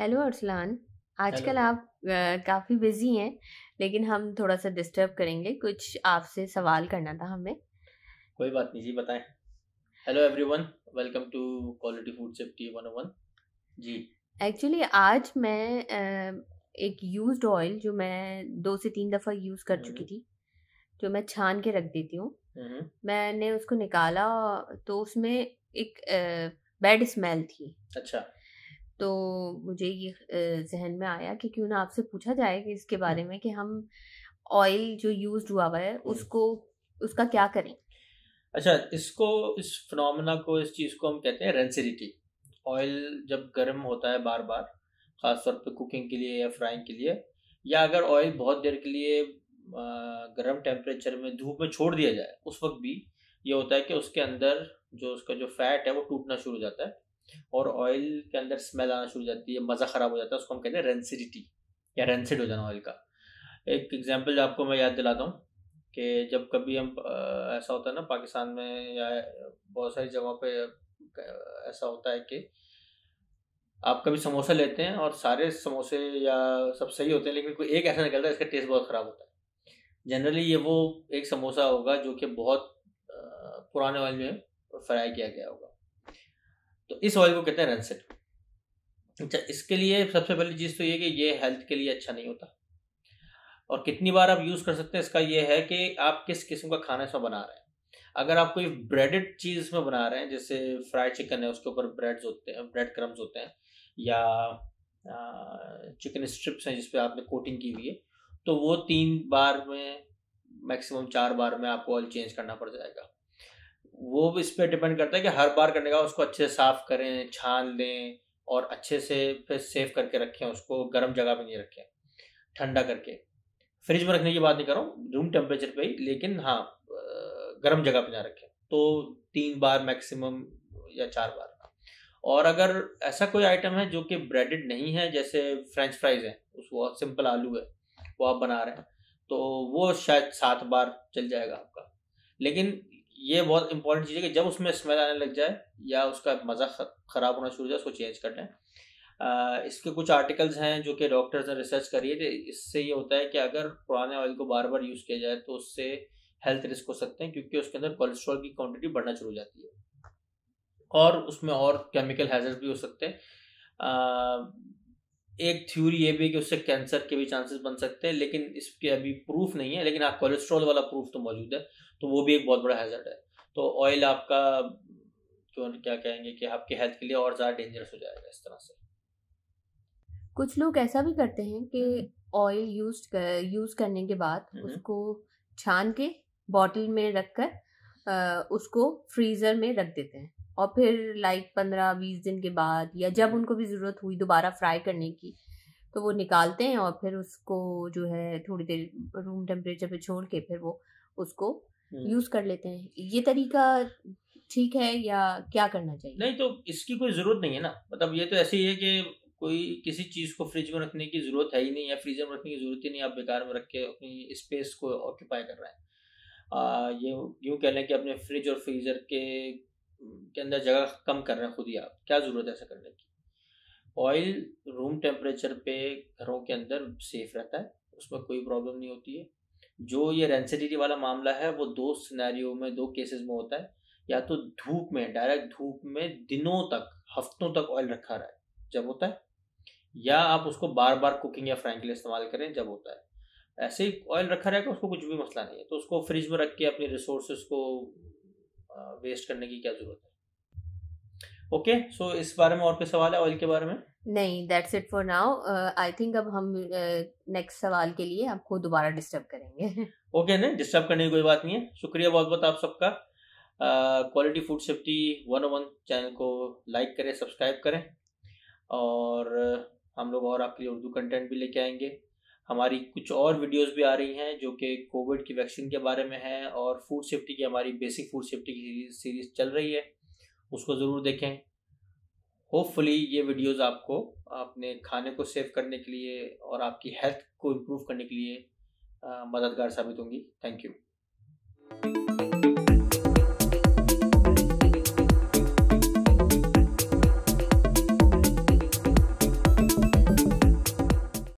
Hello Arsalan आजकल आप काफ़ी बिजी हैं लेकिन हम थोड़ा सा डिस्टर्ब करेंगे कुछ आपसे सवाल करना था हमें कोई बात नहीं जी बताएं hello everyone welcome to quality food safety 101 जी एक्चुअली आज मैं एक यूज्ड ऑयल जो मैं दो से तीन दफ़ा यूज़ कर चुकी हम्म। थी जो मैं छान के रख देती हूँ हम्म। मैंने उसको निकाला तो उसमें एक बैड स्मेल थी अच्छा तो मुझे ये जहन में आया कि क्यों ना आपसे पूछा जाए कि इसके बारे में कि हम ऑयल जो यूज हुआ हुआ है उसको उसका क्या करें अच्छा इसको इस फिनोमेना को इस चीज़ को हम कहते हैं रेंसिडिटी ऑयल जब गर्म होता है बार बार ख़ासतौर पे कुकिंग के लिए या फ्राइंग के लिए या अगर ऑयल बहुत देर के लिए गर्म टेम्परेचर में धूप में छोड़ दिया जाए उस वक्त भी ये होता है कि उसके अंदर जो उसका जो फैट है वो टूटना शुरू हो जाता है और ऑयल के अंदर स्मेल आना शुरू हो जाती है मज़ा ख़राब हो जाता है उसको हम कहते हैं रेंसिडिटी या रेंसिड हो जाना ऑयल का एक एग्जाम्पल आपको मैं याद दिलाता हूँ कि जब कभी हम ऐसा होता है ना पाकिस्तान में या बहुत सारी जगहों पे ऐसा होता है कि आप कभी समोसा लेते हैं और सारे समोसे या सब सही होते हैं लेकिन कोई एक ऐसा निकलता है इसका टेस्ट बहुत ख़राब होता है जनरली ये वो एक समोसा होगा जो कि बहुत पुराने ऑयल में फ्राई किया गया होगा तो इस ऑयल को कहते हैं रनसेट अच्छा इसके लिए सबसे पहली चीज़ तो ये कि ये हेल्थ के लिए अच्छा नहीं होता और कितनी बार आप यूज़ कर सकते हैं इसका ये है कि आप किस किस्म का खाना इसमें बना रहे हैं अगर आप कोई ब्रेडेड चीज़ इसमें बना रहे हैं जैसे फ्राइड चिकन है उसके ऊपर ब्रेड्स होते हैं ब्रेड क्रम्स होते हैं या चिकन स्ट्रिप्स हैं जिसपे आपने कोटिंग की हुई है तो वो तीन बार में मैक्सिमम चार बार में आपको ऑयल चेंज करना पड़ जाएगा वो भी इस पर डिपेंड करता है कि हर बार करने का उसको अच्छे से साफ करें छान लें और अच्छे से फिर सेव करके रखें उसको गर्म जगह पे नहीं रखें ठंडा करके फ्रिज में रखने की बात नहीं कर रहा हूँ रूम टेम्परेचर पे ही लेकिन हाँ गर्म जगह पे ना रखें तो तीन बार मैक्सिमम या चार बार और अगर ऐसा कोई आइटम है जो कि ब्रेडेड नहीं है जैसे फ्रेंच फ्राइज है उसको सिंपल आलू है वो आप बना रहे हैं तो वो शायद सात बार चल जाएगा आपका लेकिन ये बहुत इंपॉर्टेंट चीज़ है कि जब उसमें स्मेल आने लग जाए या उसका मज़ा ख़राब होना शुरू हो जाए उसको चेंज कर लें इसके कुछ आर्टिकल्स हैं जो कि डॉक्टर्स ने रिसर्च करी है इससे ये होता है कि अगर पुराने ऑयल को बार बार यूज़ किया जाए तो उससे हेल्थ रिस्क हो सकते हैं क्योंकि उसके अंदर कोलेस्ट्रॉल की क्वांटिटी बढ़ना शुरू हो जाती है और उसमें और केमिकल हैजर्ड भी हो सकते हैं एक थ्योरी ये भी कि उससे कैंसर के भी चांसेस बन सकते हैं लेकिन इसके अभी प्रूफ नहीं है लेकिन आप कोलेस्ट्रॉल वाला प्रूफ तो मौजूद है तो वो भी एक बहुत बड़ा हैजर्ड है तो ऑयल आपका क्यों क्या कहेंगे कि आपके हेल्थ के लिए और ज़्यादा डेंजरस हो जाएगा इस तरह से कुछ लोग ऐसा भी करते हैं कि ऑयल यूज कर, यूज करने के बाद हम्म। उसको छान के बॉटल में रख कर आ, उसको फ्रीजर में रख देते हैं और फिर लाइक पंद्रह बीस दिन के बाद या जब उनको भी ज़रूरत हुई दोबारा फ्राई करने की तो वो निकालते हैं और फिर उसको जो है थोड़ी देर रूम टेम्परेचर पे छोड़ के फिर वो उसको यूज़ हम्म। कर लेते हैं ये तरीका ठीक है या क्या करना चाहिए नहीं तो इसकी कोई ज़रूरत नहीं है ना मतलब ये तो ऐसे ही है कि कोई किसी चीज़ को फ्रिज में रखने की ज़रूरत है ही नहीं या फ्रीजर में रखने की ज़रूरत ही नहीं आप बेकार में रख के अपनी स्पेस को ऑक्यूपाई कर रहे हैं आ, ये यूँ कह लें कि अपने फ्रिज और फ्रीज़र के के अंदर जगह कम कर रहे हैं खुद ही आप क्या ज़रूरत है ऐसा करने की ऑयल रूम टेम्परेचर पे घरों के अंदर सेफ रहता है उसमें कोई प्रॉब्लम नहीं होती है जो ये रेंसिडिटी वाला मामला है वो दो सिनेरियो में दो केसेस में होता है या तो धूप में डायरेक्ट धूप में दिनों तक हफ्तों तक ऑयल रखा रहा है जब होता है या आप उसको बार बार कुकिंग या फ्राइंग के लिए इस्तेमाल करें जब होता है ऐसे ही ऑयल रखा रहेगा उसको कुछ भी मसला नहीं है तो उसको फ्रिज में रख के अपने रिसोर्सेज को वेस्ट करने की क्या जरूरत है ओके सो इस बारे में और कोई सवाल है ऑयल के बारे में नहीं that's it for now I think अब हम नेक्स्ट uh, सवाल के लिए आपको दोबारा डिस्टर्ब करेंगे ओके okay, नहीं डिस्टर्ब करने की कोई बात नहीं है शुक्रिया बहुत बहुत आप सबका quality food safety one one channel को लाइक करें सब्सक्राइब करें और हम लोग और आपके लिए उर्दू कंटेंट भी लेके आएंगे हमारी कुछ और वीडियोस भी आ रही हैं जो कि कोविड की वैक्सीन के बारे में है और फूड सेफ्टी की हमारी बेसिक फूड सेफ्टी की सीरीज चल रही है उसको ज़रूर देखें होपफुली ये वीडियोस आपको अपने खाने को सेव करने के लिए और आपकी हेल्थ को इम्प्रूव करने के लिए मददगार साबित होंगी थैंक यू